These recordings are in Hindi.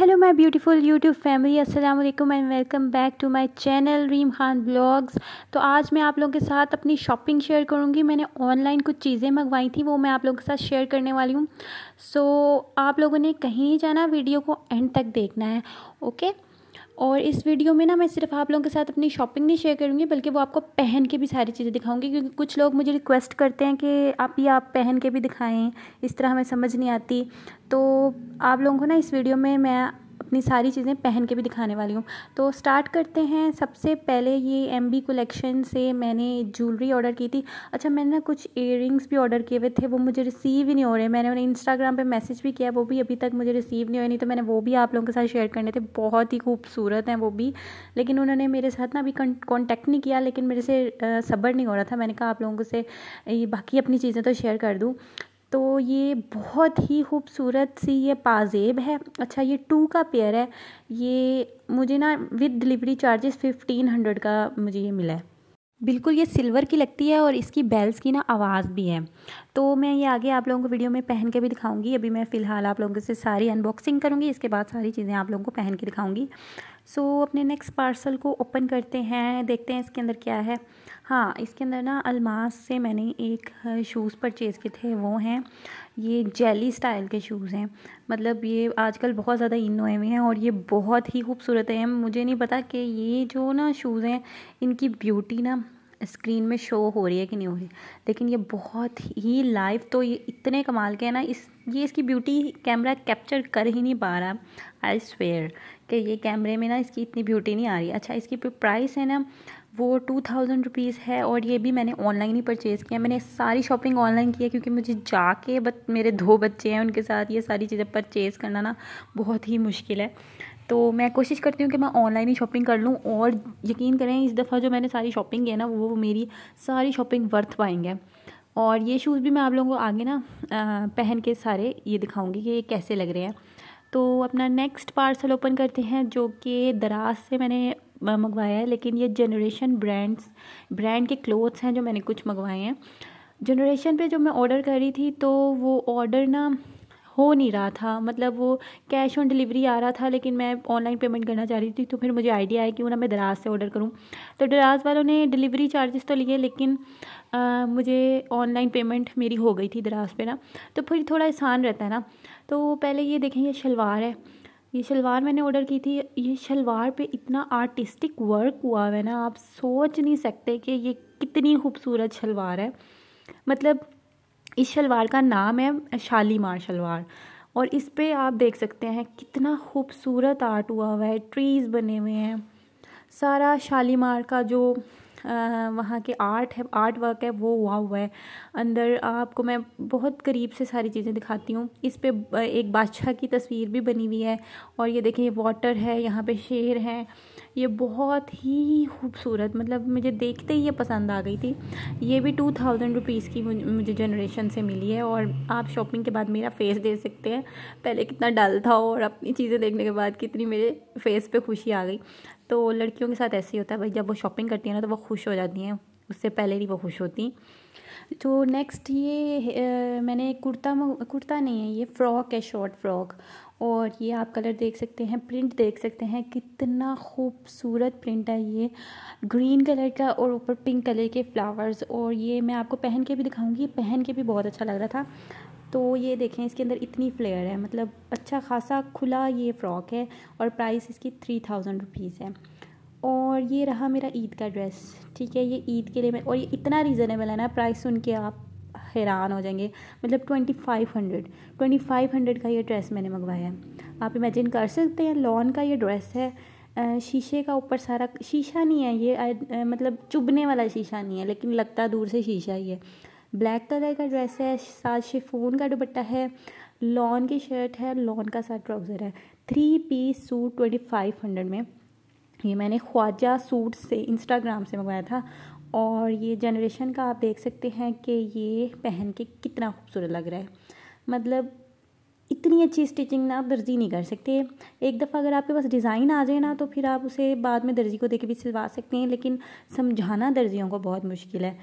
Hello my beautiful YouTube family अस्सलाम वालेकुम and welcome back to my channel Reem Khan blogs तो आज मैं आप लोगों के साथ अपनी शॉपिंग शेयर करूंगी मैंने ऑनलाइन कुछ चीज़ें मंगवाई थी वो मैं आप लोगों के साथ शेयर करने वाली हूँ सो so, आप लोगों ने कहीं नहीं जाना वीडियो को एंड तक देखना है ओके okay? और इस वीडियो में ना मैं सिर्फ आप लोगों के साथ अपनी शॉपिंग नहीं शेयर करूँगी बल्कि वो आपको पहन के भी सारी चीज़ें दिखाऊंगी क्योंकि कुछ लोग मुझे रिक्वेस्ट करते हैं कि आप ये आप पहन के भी दिखाएं इस तरह हमें समझ नहीं आती तो आप लोगों को ना इस वीडियो में मैं इतनी सारी चीज़ें पहन के भी दिखाने वाली हूँ तो स्टार्ट करते हैं सबसे पहले ये एम बी कलेक्शन से मैंने ज्वेलरी ऑर्डर की थी अच्छा मैंने ना कुछ इयर भी ऑर्डर किए हुए थे वो मुझे रिसीव ही नहीं हो रहे मैंने उन्हें इंस्टाग्राम पर मैसेज भी किया वो भी अभी तक मुझे रिसीव नहीं हो नहीं तो मैंने वो भी आप लोगों के साथ शेयर करने थे बहुत ही खूबसूरत हैं वो भी लेकिन उन्होंने मेरे साथ ना अभी कॉन्टैक्ट नहीं किया लेकिन मेरे से सब्र नहीं हो रहा था मैंने कहा आप लोगों से बाकी अपनी चीज़ें तो शेयर कर दूँ तो ये बहुत ही खूबसूरत सी ये पाजेब है अच्छा ये टू का पेयर है ये मुझे ना with delivery charges fifteen hundred का मुझे ये मिला है बिल्कुल ये सिल्वर की लगती है और इसकी बेल्स की ना आवाज़ भी है तो मैं ये आगे आप लोगों को वीडियो में पहन के भी दिखाऊंगी अभी मैं फ़िलहाल आप लोगों से सारी अनबॉक्सिंग करूँगी इसके बाद सारी चीज़ें आप लोगों को पहन के दिखाऊँगी सो so, अपने नेक्स्ट पार्सल को ओपन करते हैं देखते हैं इसके अंदर क्या है हाँ इसके अंदर ना अलमास से मैंने एक शूज़ परचेज़ किए थे वो हैं ये जेली स्टाइल के शूज़ हैं मतलब ये आजकल बहुत ज़्यादा इन हुए हैं और ये बहुत ही खूबसूरत हैं मुझे नहीं पता कि ये जो ना शूज़ हैं इनकी ब्यूटी ना स्क्रीन में शो हो रही है कि नहीं हो रही लेकिन ये बहुत ही लाइव तो ये इतने कमाल के हैं ना इस ये इसकी ब्यूटी कैमरा कैप्चर कर ही नहीं पा रहा आई स्वेयर कि ये कैमरे में ना इसकी इतनी ब्यूटी नहीं आ रही अच्छा इसकी प्राइस है ना वो टू थाउजेंड रुपीज़ है और ये भी मैंने ऑनलाइन ही परचेज़ किया मैंने सारी शॉपिंग ऑनलाइन की है क्योंकि मुझे जाके बट मेरे दो बच्चे हैं उनके साथ ये सारी चीज़ें परचेज़ करना ना बहुत ही मुश्किल है तो मैं कोशिश करती हूँ कि मैं ऑनलाइन ही शॉपिंग कर लूँ और यकीन करें इस दफ़ा जो मैंने सारी शॉपिंग की है ना वो मेरी सारी शॉपिंग वर्थ पाएंगे और ये शूज़ भी मैं आप लोगों को आगे ना पहन के सारे ये दिखाऊँगी कि ये कैसे लग रहे हैं तो अपना नेक्स्ट पार्सल ओपन करते हैं जो कि दराज से मैंने मंगवाया है लेकिन ये जनरेशन ब्रांड्स ब्रांड के क्लोथ्स हैं जो मैंने कुछ मंगवाए हैं जनरेशन पे जो मैं ऑर्डर कर रही थी तो वो ऑर्डर ना हो नहीं रहा था मतलब वो कैश ऑन डिलीवरी आ रहा था लेकिन मैं ऑनलाइन पेमेंट करना चाह रही थी तो फिर मुझे आइडिया आया कि वो ना मैं दराज से ऑर्डर करूँ तो दराज वालों ने डिलीवरी चार्जेस तो लिए लेकिन आ, मुझे ऑनलाइन पेमेंट मेरी हो गई थी दराज पे ना तो फिर थोड़ा आसान रहता है ना तो पहले ये देखें ये शलवार है ये शलवार मैंने ऑर्डर की थी ये शलवार पे इतना आर्टिस्टिक वर्क हुआ है ना आप सोच नहीं सकते कि ये कितनी खूबसूरत शलवार है मतलब इस शलवार का नाम है शालीमार शलवार और इस पर आप देख सकते हैं कितना खूबसूरत आर्ट हुआ हुआ है ट्रीज़ बने हुए हैं सारा शालीमार का जो वहाँ के आर्ट है आर्ट वर्क है वो हुआ हुआ है अंदर आपको मैं बहुत करीब से सारी चीज़ें दिखाती हूँ इस पर एक बादशाह की तस्वीर भी बनी हुई है और ये देखें ये वाटर है यहाँ पे शेर है ये बहुत ही खूबसूरत मतलब मुझे देखते ही ये पसंद आ गई थी ये भी टू थाउजेंड रुपीज़ की मुझे जनरेशन से मिली है और आप शॉपिंग के बाद मेरा फेस दे सकते हैं पहले कितना डल था और अपनी चीज़ें देखने के बाद कितनी मेरे फेस पे खुशी आ गई तो लड़कियों के साथ ऐसे ही होता है भाई जब वो शॉपिंग करती हैं ना तो वो खुश हो जाती हैं उससे पहले ही वो खुश होती तो नेक्स्ट ये आ, मैंने कुर्ता कुर्ता नहीं है ये फ्रॉक है शॉर्ट फ्रॉक और ये आप कलर देख सकते हैं प्रिंट देख सकते हैं कितना खूबसूरत प्रिंट है ये ग्रीन कलर का और ऊपर पिंक कलर के फ्लावर्स और ये मैं आपको पहन के भी दिखाऊंगी पहन के भी बहुत अच्छा लग रहा था तो ये देखें इसके अंदर इतनी फ्लेयर है मतलब अच्छा खासा खुला ये फ़्रॉक है और प्राइस इसकी थ्री थाउजेंड रुपीज़ है और ये रहा मेरा ईद का ड्रेस ठीक है ये ईद के लिए मैं और ये इतना रीज़नेबल है ना प्राइस सुन के आप हैरान हो जाएंगे मतलब twenty five hundred twenty five hundred का ये ड्रेस मैंने मंगवाया है आप इमेजिन कर सकते हैं लॉन का ये ड्रेस है शीशे का ऊपर सारा शीशा नहीं है ये आ, मतलब चुभने वाला शीशा नहीं है लेकिन लगता दूर से शीशा ही है ब्लैक कलर का ड्रेस है साथ शिफोन का दुपट्टा है लॉन की शर्ट है लॉन का साथ ट्राउज़र है three piece suit twenty five hundred में ये मैंने ख्वाजा सूट से इंस्टाग्राम से मंगवाया था और ये जनरेशन का आप देख सकते हैं कि ये पहन के कितना खूबसूरत लग रहा है मतलब इतनी अच्छी स्टिचिंग ना आप दर्जी नहीं कर सकते एक दफ़ा अगर आपके पास डिज़ाइन आ जाए ना तो फिर आप उसे बाद में दर्जी को दे के भी सिलवा सकते हैं लेकिन समझाना दर्जियों को बहुत मुश्किल है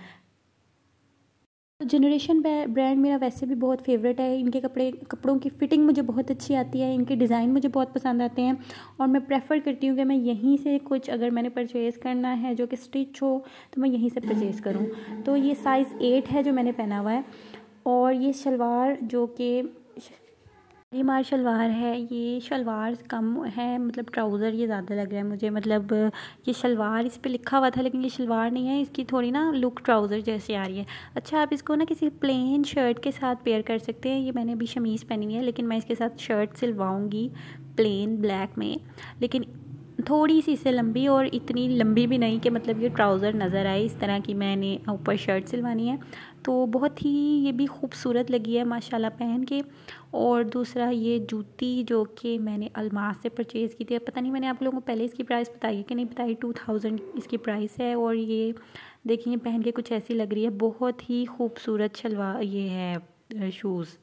जनरेशन ब्रांड मेरा वैसे भी बहुत फेवरेट है इनके कपड़े कपड़ों की फ़िटिंग मुझे बहुत अच्छी आती है इनके डिज़ाइन मुझे बहुत पसंद आते हैं और मैं प्रेफर करती हूँ कि मैं यहीं से कुछ अगर मैंने परचेज़ करना है जो कि स्टिच हो तो मैं यहीं से परचेज़ करूँ तो ये साइज़ एट है जो मैंने पहना हुआ है और ये शलवार जो कि ये मार शलवार है ये शलवार कम है मतलब ट्राउज़र ये ज़्यादा लग रहा है मुझे मतलब ये शलवार इस पर लिखा हुआ था लेकिन ये शलवार नहीं है इसकी थोड़ी ना लुक ट्राउज़र जैसे आ रही है अच्छा आप इसको ना किसी प्लेन शर्ट के साथ पेयर कर सकते हैं ये मैंने अभी शमीज़ पहनी हुई है लेकिन मैं इसके साथ शर्ट सिलवाऊँगी प्लेन ब्लैक में लेकिन थोड़ी सी से लंबी और इतनी लंबी भी नहीं कि मतलब ये ट्राउज़र नज़र आए इस तरह की मैंने ऊपर शर्ट सिलवानी है तो बहुत ही ये भी खूबसूरत लगी है माशाल्लाह पहन के और दूसरा ये जूती जो कि मैंने अलमास से परचेज़ की थी पता नहीं मैंने आप लोगों को पहले इसकी प्राइस बताई कि नहीं बताई टू थाउजेंड इसकी प्राइस है और ये देखिए पहन के कुछ ऐसी लग रही है बहुत ही खूबसूरत शलवार ये है शूज़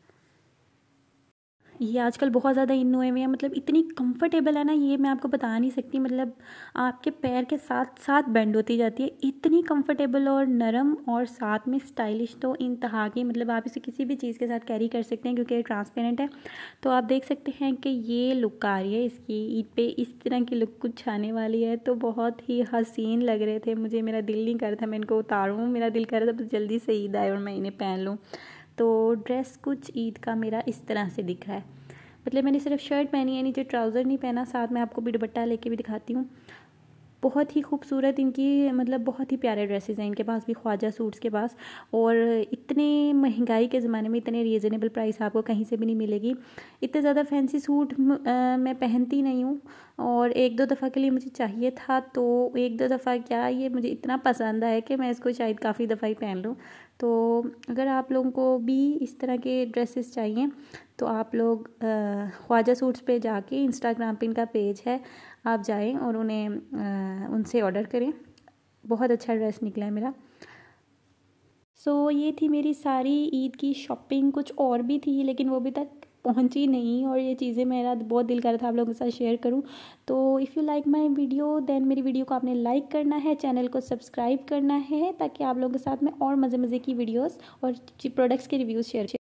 ये आजकल बहुत ज़्यादा इन हुए हुए हैं मतलब इतनी कंफर्टेबल है ना ये मैं आपको बता नहीं सकती मतलब आपके पैर के साथ साथ बेंड होती जाती है इतनी कंफर्टेबल और नरम और साथ में स्टाइलिश तो इंतहा की मतलब आप इसे किसी भी चीज़ के साथ कैरी कर सकते हैं क्योंकि ये ट्रांसपेरेंट है तो आप देख सकते हैं कि ये लुक आ रही है इसकी ईद पर इस तरह की लुक कुछ आने वाली है तो बहुत ही हसीन लग रहे थे मुझे मेरा दिल नहीं कर रहा था मैं इनको उतारूँ मेरा दिल कर रहा था बस जल्दी से ईद आए और मैं इन्हें पहन लूँ तो ड्रेस कुछ ईद का मेरा इस तरह से दिख रहा है मतलब मैंने सिर्फ शर्ट पहनी है नीचे ट्राउज़र नहीं पहना साथ में आपको भी दुपट्टा लेके भी दिखाती हूँ बहुत ही खूबसूरत इनकी मतलब बहुत ही प्यारे ड्रेसेस हैं इनके पास भी ख्वाजा सूट्स के पास और इतने महंगाई के ज़माने में इतने रीज़नेबल प्राइस आपको कहीं से भी नहीं मिलेगी इतने ज़्यादा फैंसी सूट मैं पहनती नहीं हूँ और एक दो दफ़ा के लिए मुझे चाहिए था तो एक दो दफ़ा क्या ये मुझे इतना पसंद आया कि मैं इसको शायद काफ़ी दफ़ा ही पहन लूँ तो अगर आप लोगों को भी इस तरह के ड्रेसेस चाहिए तो आप लोग ख्वाजा सूट्स पे जाके इंस्टाग्राम पे इनका पेज है आप जाएं और उन्हें उनसे ऑर्डर करें बहुत अच्छा ड्रेस निकला है मेरा सो so, ये थी मेरी सारी ईद की शॉपिंग कुछ और भी थी लेकिन वो अभी तक पहुंची नहीं और ये चीज़ें मेरा बहुत दिल कर रहा था आप लोगों के साथ शेयर करूं तो if you like my video then मेरी वीडियो को आपने लाइक करना है चैनल को सब्सक्राइब करना है ताकि आप लोगों के साथ मैं और मज़े मज़े की वीडियोस और प्रोडक्ट्स के रिव्यूज़ शेयर